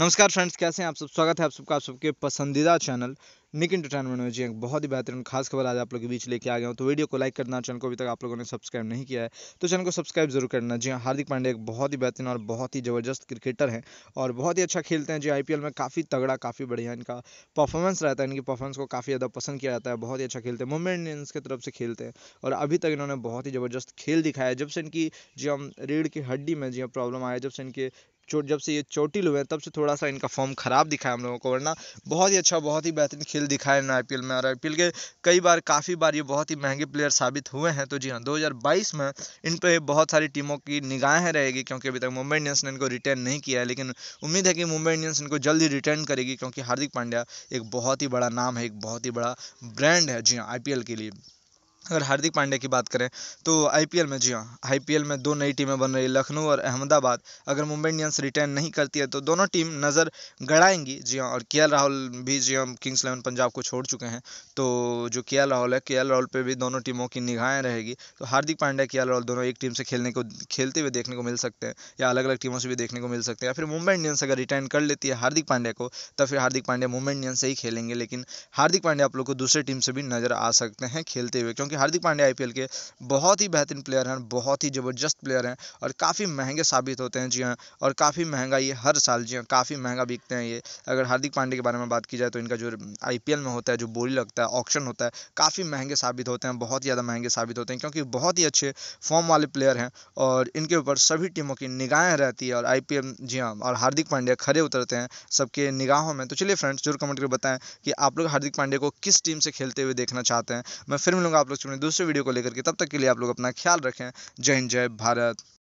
नमस्कार फ्रेंड्स कैसे हैं आप सब स्वागत है आप सबका आप सबके पसंदीदा चैनल निक इंटरटेनमेंट में जी एक बहुत ही बेहतरीन खास खबर आज आप लोगों के बीच लेके आ गया हूँ तो वीडियो को लाइक करना चैनल को अभी तक आप लोगों ने सब्सक्राइब नहीं किया है तो चैनल को सब्सक्राइब जरूर करना जी हार्दिक पांडे एक बहुत ही बेहतरीन और बहुत ही ज़बरदस्त क्रिकेटर हैं और बहुत ही अच्छा खेलते हैं जी आई में काफ़ी तगड़ा काफ़ी बढ़िया इनका परफॉर्मेंस रहता है इनकी परफॉर्मेंस को काफ़ी ज़्यादा पसंद किया जाता है बहुत ही अच्छा खेलते हैं मुंबई इंडियंस की तरफ से खेलते हैं और अभी तक इन्होंने बहुत ही ज़बरदस्त खेल दिखाया जब से इनकी जी हम रीढ़ की हड्डी में जी प्रॉब्लम आया जब से इनके चोट जब से ये चोटिल हुए तब से थोड़ा सा इनका फॉर्म ख़राब दिखाया है हम लोगों को वरना बहुत ही अच्छा बहुत ही बेहतरीन खेल दिखाया है आई में और आई के कई बार काफ़ी बार ये बहुत ही महंगे प्लेयर साबित हुए हैं तो जी हाँ दो में इन पर बहुत सारी टीमों की निगाहें रहेगी क्योंकि अभी तक मुंबई इंडियंस ने इनको रिटर्न नहीं किया है लेकिन उम्मीद है कि मुंबई इंडियंस इनको जल्द ही रिटर्न करेगी क्योंकि हार्दिक पांड्या एक बहुत ही बड़ा नाम है एक बहुत ही बड़ा ब्रांड है जी हाँ आई के लिए अगर हार्दिक पांडे की बात करें तो आईपीएल में जी हाँ आईपीएल में दो नई टीमें बन रही है लखनऊ और अहमदाबाद अगर मुंबई इंडियंस रिटर्न नहीं करती है तो दोनों टीम नज़र गड़ाएंगी जी हाँ और के राहुल भी जी हम हाँ, किंग्स इलेवन पंजाब को छोड़ चुके हैं तो जो के राहुल है के राहुल पर भी दोनों टीमों की निगाहें रहेगी तो हार्दिक पांड्या के राहुल दोनों एक टीम से खेलने को खेलते हुए देखने को मिल सकते हैं या अलग अलग टीमों से भी देखने को मिल सकते हैं या फिर मुंबई इंडियंस अगर रिटर्न कर लेती है हार्दिक पांड्या को तो फिर हार्दिक पांड्या मुंबई इंडियंस से ही खेलेंगे लेकिन हार्दिक पांड्या आप लोग को दूसरे टीम से भी नज़र आ सकते हैं खेलते हुए क्योंकि हार्दिक पांड्या आई के बहुत ही बेहतरीन प्लेयर हैं बहुत ही ज़बरदस्त प्लेयर हैं और काफ़ी महंगे साबित होते हैं जी हाँ और काफ़ी महंगा ये हर साल जी हाँ काफ़ी महंगा बिकते हैं ये अगर हार्दिक पांडे के बारे में बात की जाए तो इनका जो आई में होता है जो बोली लगता है ऑप्शन होता है काफ़ी महंगे साबित होते हैं बहुत ज़्यादा महंगे साबित होते हैं क्योंकि बहुत ही अच्छे फॉर्म वाले प्लेयर हैं और इनके ऊपर सभी टीमों की निगाहें रहती है और आई जी हाँ और हार्दिक पांड्या खड़े उतरते हैं सबके निगाहों में तो चलिए फ्रेंड्स जरूर कमेंट कर बताएं कि आप लोग हार्दिक पांडे को किस टीम से खेलते हुए देखना चाहते हैं मैं फिर मिलूंगा आप लोग बच्चों दूसरे वीडियो को लेकर के तब तक के लिए आप लोग अपना ख्याल रखें जय हिंद जय भारत